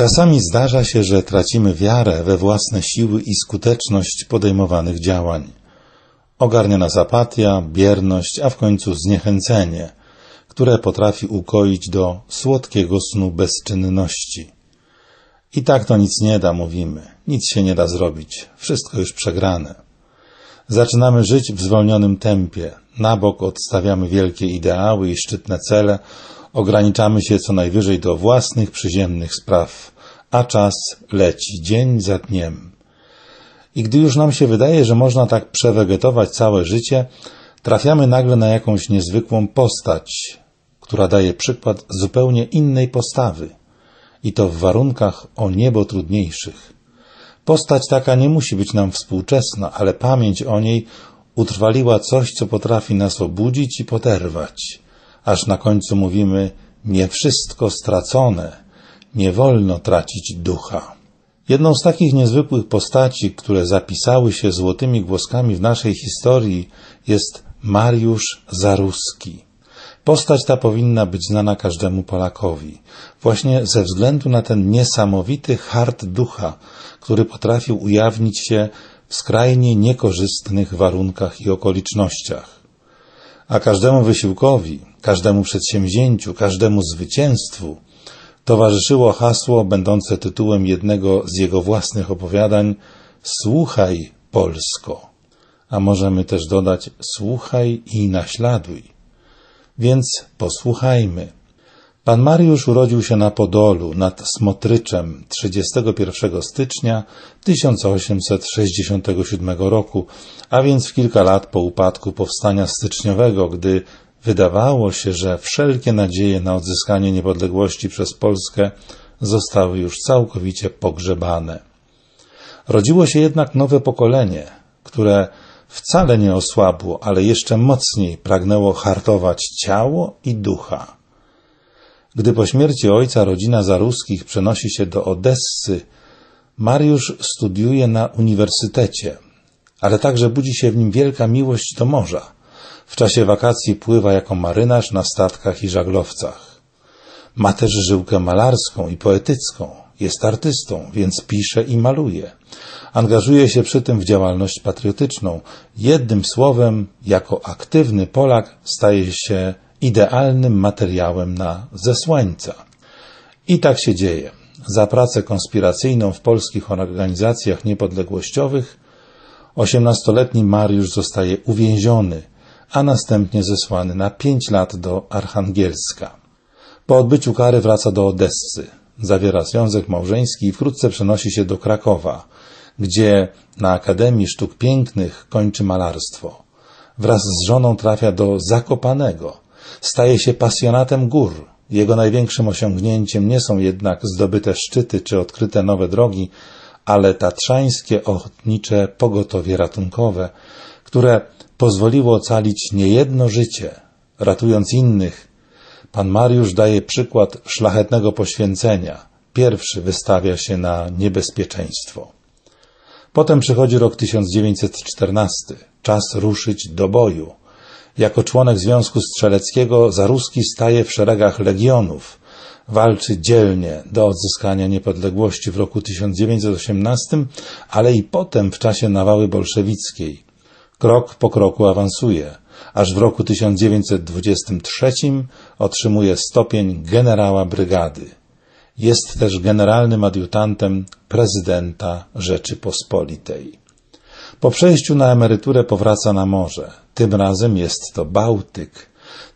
Czasami zdarza się, że tracimy wiarę we własne siły i skuteczność podejmowanych działań. Ogarnia nas apatia, bierność, a w końcu zniechęcenie, które potrafi ukoić do słodkiego snu bezczynności. I tak to nic nie da, mówimy, nic się nie da zrobić, wszystko już przegrane. Zaczynamy żyć w zwolnionym tempie, na bok odstawiamy wielkie ideały i szczytne cele, Ograniczamy się co najwyżej do własnych przyziemnych spraw, a czas leci dzień za dniem. I gdy już nam się wydaje, że można tak przewegetować całe życie, trafiamy nagle na jakąś niezwykłą postać, która daje przykład zupełnie innej postawy i to w warunkach o niebo trudniejszych. Postać taka nie musi być nam współczesna, ale pamięć o niej utrwaliła coś, co potrafi nas obudzić i poterwać aż na końcu mówimy nie wszystko stracone, nie wolno tracić ducha. Jedną z takich niezwykłych postaci, które zapisały się złotymi głoskami w naszej historii, jest Mariusz Zaruski. Postać ta powinna być znana każdemu Polakowi, właśnie ze względu na ten niesamowity hart ducha, który potrafił ujawnić się w skrajnie niekorzystnych warunkach i okolicznościach. A każdemu wysiłkowi, Każdemu przedsięwzięciu, każdemu zwycięstwu towarzyszyło hasło będące tytułem jednego z jego własnych opowiadań Słuchaj Polsko, a możemy też dodać Słuchaj i naśladuj. Więc posłuchajmy. Pan Mariusz urodził się na Podolu nad Smotryczem 31 stycznia 1867 roku, a więc w kilka lat po upadku powstania styczniowego, gdy Wydawało się, że wszelkie nadzieje na odzyskanie niepodległości przez Polskę zostały już całkowicie pogrzebane. Rodziło się jednak nowe pokolenie, które wcale nie osłabło, ale jeszcze mocniej pragnęło hartować ciało i ducha. Gdy po śmierci ojca rodzina Zaruskich przenosi się do Odessy, Mariusz studiuje na uniwersytecie, ale także budzi się w nim wielka miłość do morza – w czasie wakacji pływa jako marynarz na statkach i żaglowcach. Ma też żyłkę malarską i poetycką. Jest artystą, więc pisze i maluje. Angażuje się przy tym w działalność patriotyczną. Jednym słowem, jako aktywny Polak staje się idealnym materiałem na zesłańca. I tak się dzieje. Za pracę konspiracyjną w polskich organizacjach niepodległościowych 18-letni Mariusz zostaje uwięziony – a następnie zesłany na pięć lat do Archangielska. Po odbyciu kary wraca do Odessy, zawiera związek małżeński i wkrótce przenosi się do Krakowa, gdzie na Akademii Sztuk Pięknych kończy malarstwo. Wraz z żoną trafia do Zakopanego. Staje się pasjonatem gór. Jego największym osiągnięciem nie są jednak zdobyte szczyty czy odkryte nowe drogi, ale tatrzańskie ochotnicze pogotowie ratunkowe, które pozwoliło ocalić niejedno życie, ratując innych. Pan Mariusz daje przykład szlachetnego poświęcenia. Pierwszy wystawia się na niebezpieczeństwo. Potem przychodzi rok 1914. Czas ruszyć do boju. Jako członek Związku Strzeleckiego Zaruski staje w szeregach legionów. Walczy dzielnie do odzyskania niepodległości w roku 1918, ale i potem w czasie nawały bolszewickiej. Krok po kroku awansuje, aż w roku 1923 otrzymuje stopień generała brygady. Jest też generalnym adiutantem prezydenta Rzeczypospolitej. Po przejściu na emeryturę powraca na morze. Tym razem jest to Bałtyk.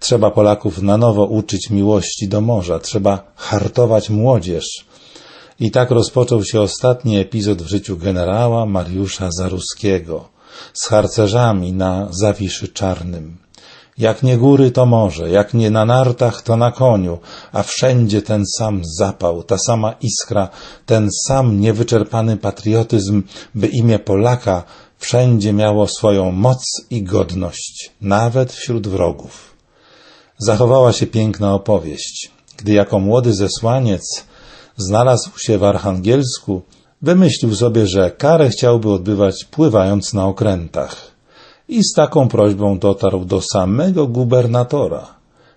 Trzeba Polaków na nowo uczyć miłości do morza, trzeba hartować młodzież. I tak rozpoczął się ostatni epizod w życiu generała Mariusza Zaruskiego z harcerzami na Zawiszy Czarnym. Jak nie góry, to morze, jak nie na nartach, to na koniu, a wszędzie ten sam zapał, ta sama iskra, ten sam niewyczerpany patriotyzm, by imię Polaka wszędzie miało swoją moc i godność, nawet wśród wrogów. Zachowała się piękna opowieść. Gdy jako młody zesłaniec znalazł się w Archangielsku, wymyślił sobie, że karę chciałby odbywać pływając na okrętach. I z taką prośbą dotarł do samego gubernatora.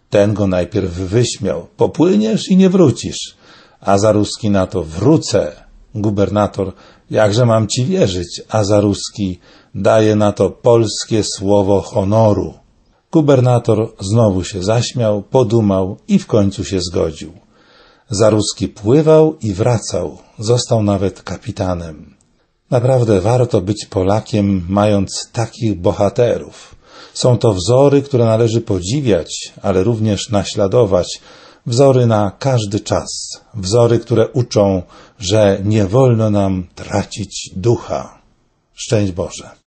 Ten go najpierw wyśmiał: Popłyniesz i nie wrócisz. A Zaruski na to: Wrócę. Gubernator: Jakże mam ci wierzyć? A Zaruski daje na to polskie słowo honoru. Gubernator znowu się zaśmiał, podumał i w końcu się zgodził. Zaruski pływał i wracał, został nawet kapitanem. Naprawdę warto być Polakiem, mając takich bohaterów. Są to wzory, które należy podziwiać, ale również naśladować, wzory na każdy czas, wzory, które uczą, że nie wolno nam tracić ducha. Szczęść Boże!